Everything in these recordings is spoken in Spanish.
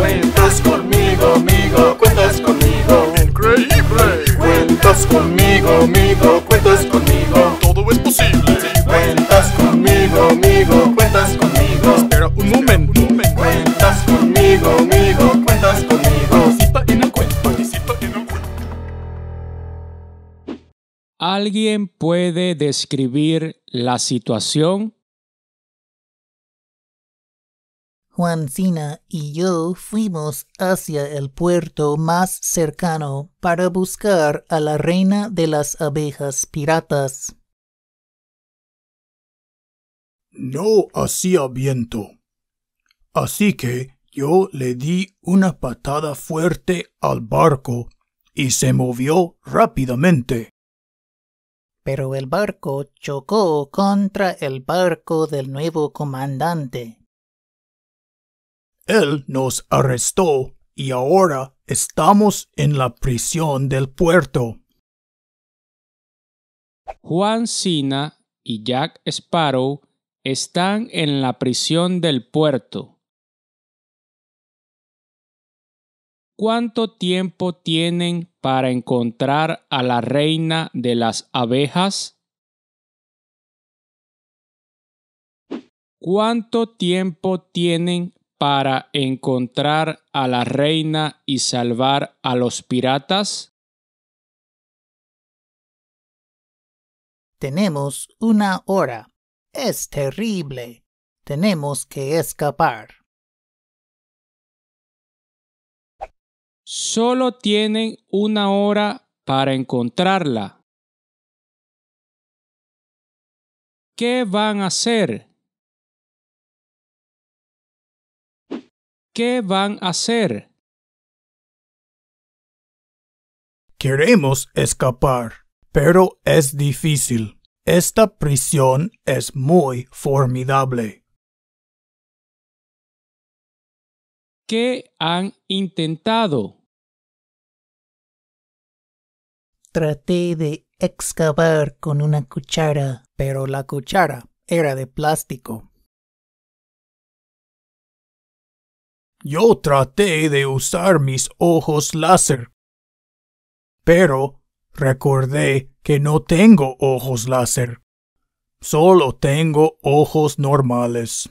Cuentas conmigo, amigo, cuentas conmigo. Increíble. Cuentas conmigo, amigo, cuentas conmigo. Todo es posible. Cuentas conmigo, amigo, cuentas conmigo. Espera un momento. Cuentas conmigo, amigo, cuentas conmigo. Participa en el cuento. ¿Alguien puede describir la situación? Juancina y yo fuimos hacia el puerto más cercano para buscar a la reina de las abejas piratas. No hacía viento. Así que yo le di una patada fuerte al barco y se movió rápidamente. Pero el barco chocó contra el barco del nuevo comandante. Él nos arrestó y ahora estamos en la prisión del puerto. Juan Sina y Jack Sparrow están en la prisión del puerto. ¿Cuánto tiempo tienen para encontrar a la reina de las abejas? ¿Cuánto tiempo tienen para encontrar a la reina y salvar a los piratas? Tenemos una hora. Es terrible. Tenemos que escapar. Solo tienen una hora para encontrarla. ¿Qué van a hacer? ¿Qué van a hacer? Queremos escapar, pero es difícil. Esta prisión es muy formidable. ¿Qué han intentado? Traté de excavar con una cuchara, pero la cuchara era de plástico. Yo traté de usar mis ojos láser, pero recordé que no tengo ojos láser. Solo tengo ojos normales.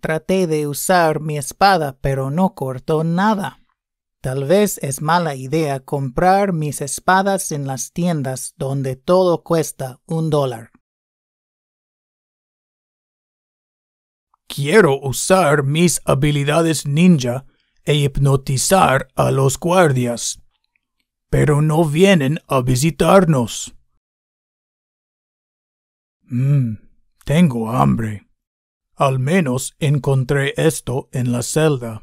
Traté de usar mi espada, pero no cortó nada. Tal vez es mala idea comprar mis espadas en las tiendas donde todo cuesta un dólar. Quiero usar mis habilidades ninja e hipnotizar a los guardias. Pero no vienen a visitarnos. Mmm, tengo hambre. Al menos encontré esto en la celda.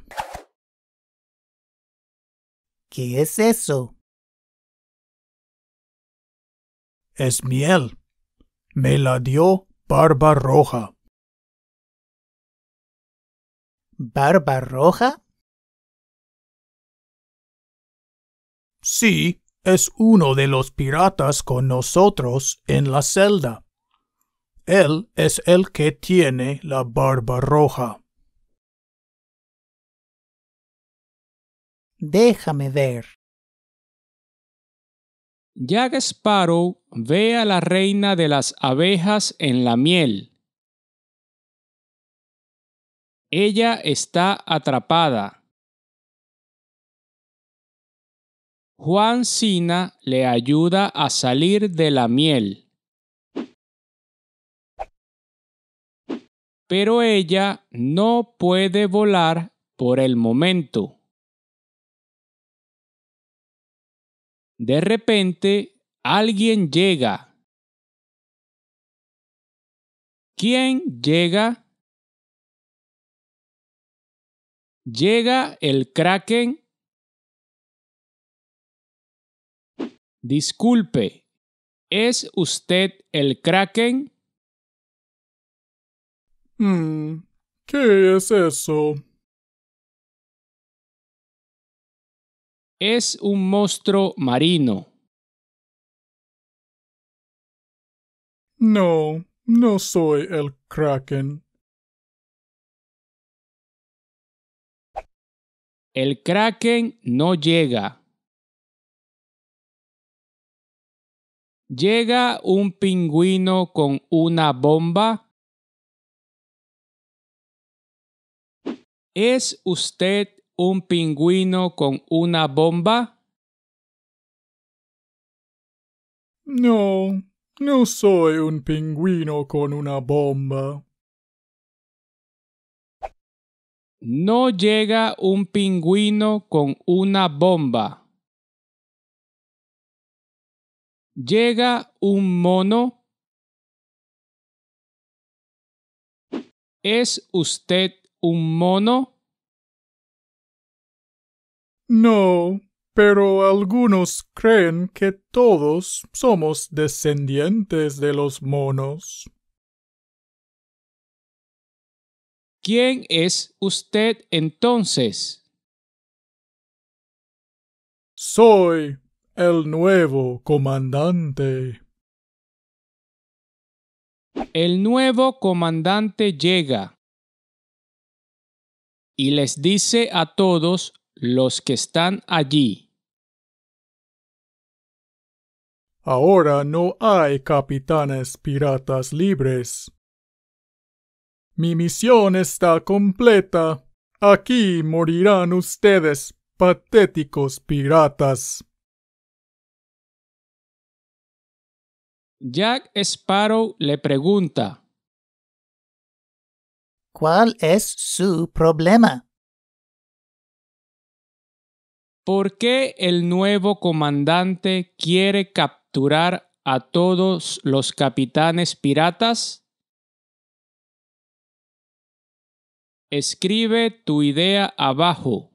¿Qué es eso? Es miel. Me la dio Barba Roja barba roja? Sí, es uno de los piratas con nosotros en la celda. Él es el que tiene la barba roja. Déjame ver. Ya Sparrow ve a la reina de las abejas en la miel. Ella está atrapada. Juan Sina le ayuda a salir de la miel. Pero ella no puede volar por el momento. De repente, alguien llega. ¿Quién llega? Llega el Kraken. Disculpe, ¿es usted el Kraken? Hmm, ¿Qué es eso? Es un monstruo marino. No, no soy el Kraken. El Kraken no llega. Llega un pingüino con una bomba. ¿Es usted un pingüino con una bomba? No, no soy un pingüino con una bomba. No llega un pingüino con una bomba. Llega un mono. ¿Es usted un mono? No, pero algunos creen que todos somos descendientes de los monos. ¿Quién es usted entonces? Soy el nuevo comandante. El nuevo comandante llega y les dice a todos los que están allí. Ahora no hay capitanes piratas libres. Mi misión está completa. Aquí morirán ustedes, patéticos piratas. Jack Sparrow le pregunta. ¿Cuál es su problema? ¿Por qué el nuevo comandante quiere capturar a todos los capitanes piratas? Escribe tu idea abajo.